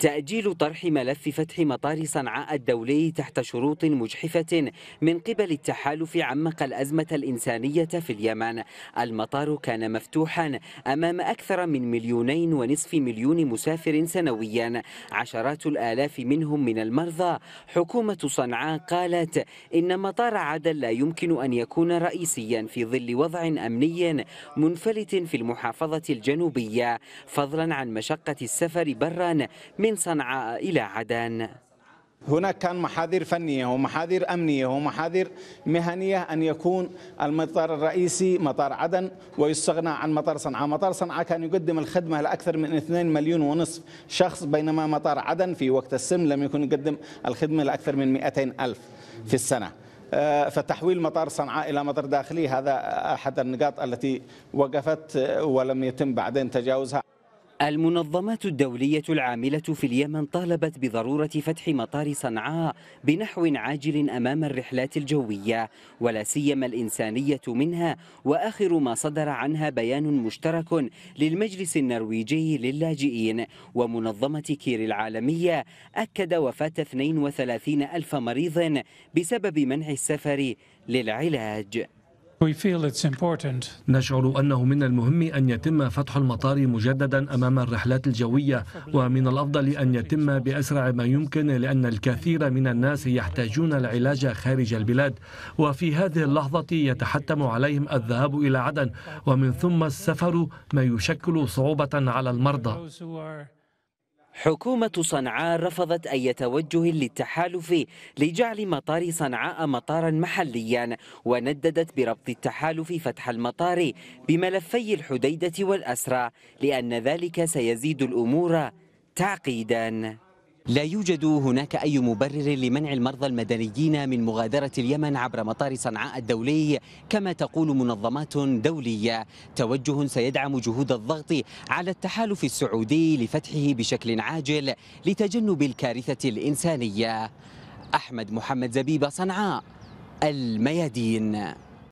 تأجيل طرح ملف فتح مطار صنعاء الدولي تحت شروط مجحفة من قبل التحالف عمق الأزمة الإنسانية في اليمن المطار كان مفتوحا أمام أكثر من مليونين ونصف مليون مسافر سنويا عشرات الآلاف منهم من المرضى حكومة صنعاء قالت إن مطار عدن لا يمكن أن يكون رئيسيا في ظل وضع أمني منفلت في المحافظة الجنوبية فضلا عن مشقة السفر برا من من صنعاء إلى عدن هناك كان محاذير فنية ومحاذير أمنية ومحاذير مهنية أن يكون المطار الرئيسي مطار عدن ويستغنى عن مطار صنعاء مطار صنعاء كان يقدم الخدمة لأكثر من 2 مليون ونصف شخص بينما مطار عدن في وقت السم لم يكن يقدم الخدمة لأكثر من 200 ألف في السنة آه، فتحويل مطار صنعاء إلى مطار داخلي هذا أحد النقاط التي وقفت آه، ولم يتم بعدين تجاوزها المنظمات الدولية العاملة في اليمن طالبت بضرورة فتح مطار صنعاء بنحو عاجل أمام الرحلات الجوية ولا سيما الإنسانية منها وآخر ما صدر عنها بيان مشترك للمجلس النرويجي للاجئين ومنظمة كير العالمية أكد وفاة 32 ألف مريض بسبب منع السفر للعلاج نشعر أنه من المهم أن يتم فتح المطار مجددا أمام الرحلات الجوية ومن الأفضل أن يتم بأسرع ما يمكن لأن الكثير من الناس يحتاجون العلاج خارج البلاد وفي هذه اللحظة يتحتم عليهم الذهاب إلى عدن ومن ثم السفر ما يشكل صعوبة على المرضى حكومة صنعاء رفضت أي توجه للتحالف لجعل مطار صنعاء مطارا محليا ونددت بربط التحالف فتح المطار بملفي الحديدة والأسرى لأن ذلك سيزيد الأمور تعقيدا لا يوجد هناك أي مبرر لمنع المرضى المدنيين من مغادرة اليمن عبر مطار صنعاء الدولي كما تقول منظمات دولية توجه سيدعم جهود الضغط على التحالف السعودي لفتحه بشكل عاجل لتجنب الكارثة الإنسانية أحمد محمد زبيب صنعاء الميادين